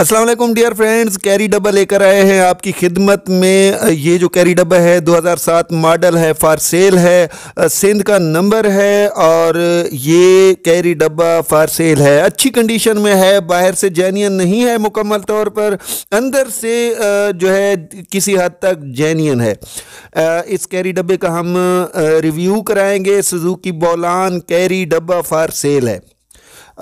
Aslam dear friends carry डब्बा लेकर आए हैं आपकी खिदमत में ये जो कैरी डब्बा है 2007 मॉडल है फार सेल है सिंध का नंबर है और ये कैरी डब्बा फार सेल है अच्छी कंडीशन में है बाहर से जैनियन नहीं है मुकम्मल तौर पर अंदर से जो है किसी हद तक जैनियन है इस कैरी डब्बे का हम रिव्यू कराएंगे सुजुकी बोलान कैरी डब्बा फार सेल है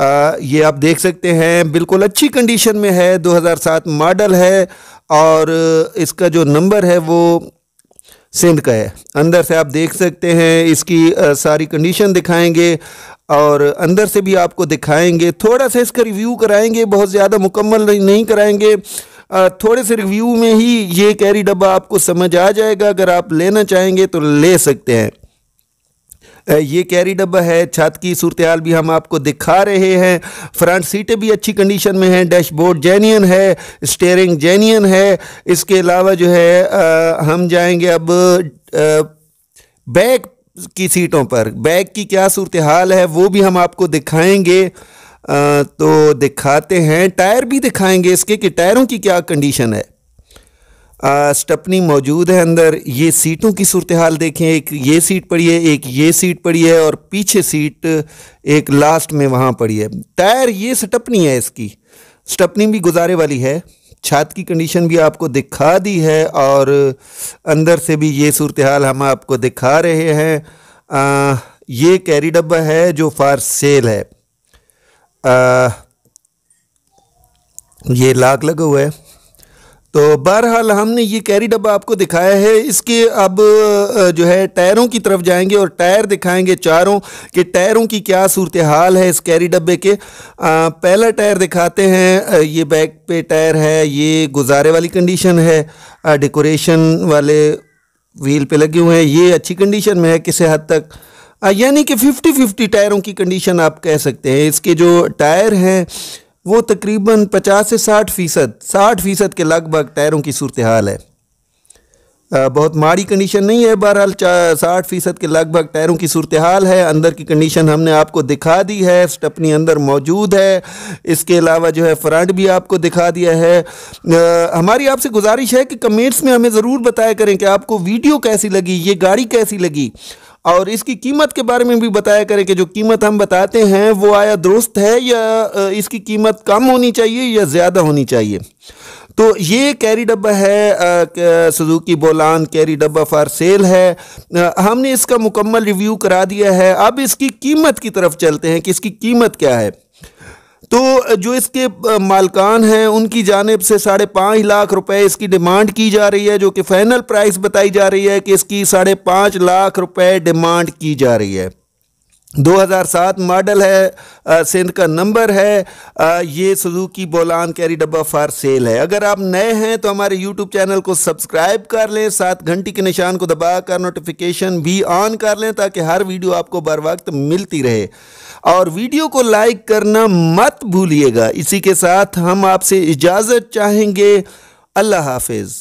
आ, ये आप देख सकते हैं बिल्कुल अच्छी कंडीशन में है 2007 मॉडल है और इसका जो नंबर है वो सिंध का है अंदर से आप देख सकते हैं इसकी आ, सारी कंडीशन दिखाएंगे और अंदर से भी आपको दिखाएंगे थोड़ा सा इसका रिव्यू कराएंगे बहुत ज़्यादा मुकम्मल नहीं कराएंगे थोड़े से रिव्यू में ही ये कैरी डब्बा आपको समझ आ जाएगा अगर आप लेना चाहेंगे तो ले सकते हैं ये कैरी डब्बा है छत की सूरत भी हम आपको दिखा रहे हैं फ्रंट सीटें भी अच्छी कंडीशन में हैं डैशबोर्ड जेनियन है स्टेयरिंग जेनियन है इसके अलावा जो है आ, हम जाएंगे अब बैक की सीटों पर बैक की क्या सूरत हाल है वो भी हम आपको दिखाएंगे आ, तो दिखाते हैं टायर भी दिखाएंगे इसके कि टायरों की क्या कंडीशन है स्टपनी मौजूद है अंदर ये सीटों की सूरत हाल देखें एक ये सीट पड़ी है एक ये सीट पड़ी है और पीछे सीट एक लास्ट में वहाँ पड़ी है टायर ये स्टपनी है इसकी स्टपनी भी गुजारे वाली है छात की कंडीशन भी आपको दिखा दी है और अंदर से भी ये सूरत हाल हम आपको दिखा रहे हैं आ, ये कैरी डब्बा है जो फार सेल है आ, ये लाग लगा हुआ है तो बहरहाल हमने ये कैरी डब्बा आपको दिखाया है इसके अब जो है टायरों की तरफ जाएंगे और टायर दिखाएंगे चारों के टायरों की क्या सूरत हाल है इस कैरी डब्बे के आ, पहला टायर दिखाते हैं ये बैक पे टायर है ये गुजारे वाली कंडीशन है डेकोरेशन वाले व्हील पे लगे हुए हैं ये अच्छी कंडीशन में है किसी हद तक यानी कि फिफ्टी फिफ्टी टायरों की कंडीशन आप कह सकते हैं इसके जो टायर हैं वो तकरीबन 50 से 60 फ़ीसद साठ फ़ीसद के लगभग टायरों की सूरत हाल है आ, बहुत माड़ी कंडीशन नहीं है बहरहाल साठ फ़ीसद के लगभग टायरों की सूरत हाल है अंदर की कंडीशन हमने आपको दिखा दी है स्टपनी अंदर मौजूद है इसके अलावा जो है फ्रंट भी आपको दिखा दिया है आ, हमारी आपसे गुजारिश है कि कमेंट्स में हमें ज़रूर बताया करें कि आपको वीडियो कैसी लगी ये गाड़ी कैसी लगी और इसकी कीमत के बारे में भी बताया करें कि जो कीमत हम बताते हैं वो आया दुरुस्त है या इसकी कीमत कम होनी चाहिए या ज़्यादा होनी चाहिए तो ये कैरी डब्बा है सुजुकी बोलान कैरी डब्बा फॉर सेल है आ, हमने इसका मुकम्मल रिव्यू करा दिया है अब इसकी कीमत की तरफ चलते हैं कि इसकी कीमत क्या है तो जो इसके मालकान हैं उनकी जानब से साढ़े पाँच लाख रुपए इसकी डिमांड की जा रही है जो कि फाइनल प्राइस बताई जा रही है कि इसकी साढ़े पाँच लाख रुपए डिमांड की जा रही है 2007 मॉडल है सिंध का नंबर है आ, ये सुजुकी बोलान कैरी डब्बा फार सेल है अगर आप नए हैं तो हमारे यूट्यूब चैनल को सब्सक्राइब कर लें साथ घंटी के निशान को दबा कर नोटिफिकेशन भी ऑन कर लें ताकि हर वीडियो आपको बर वक्त मिलती रहे और वीडियो को लाइक करना मत भूलिएगा इसी के साथ हम आपसे इजाज़त चाहेंगे अल्लाह हाफिज़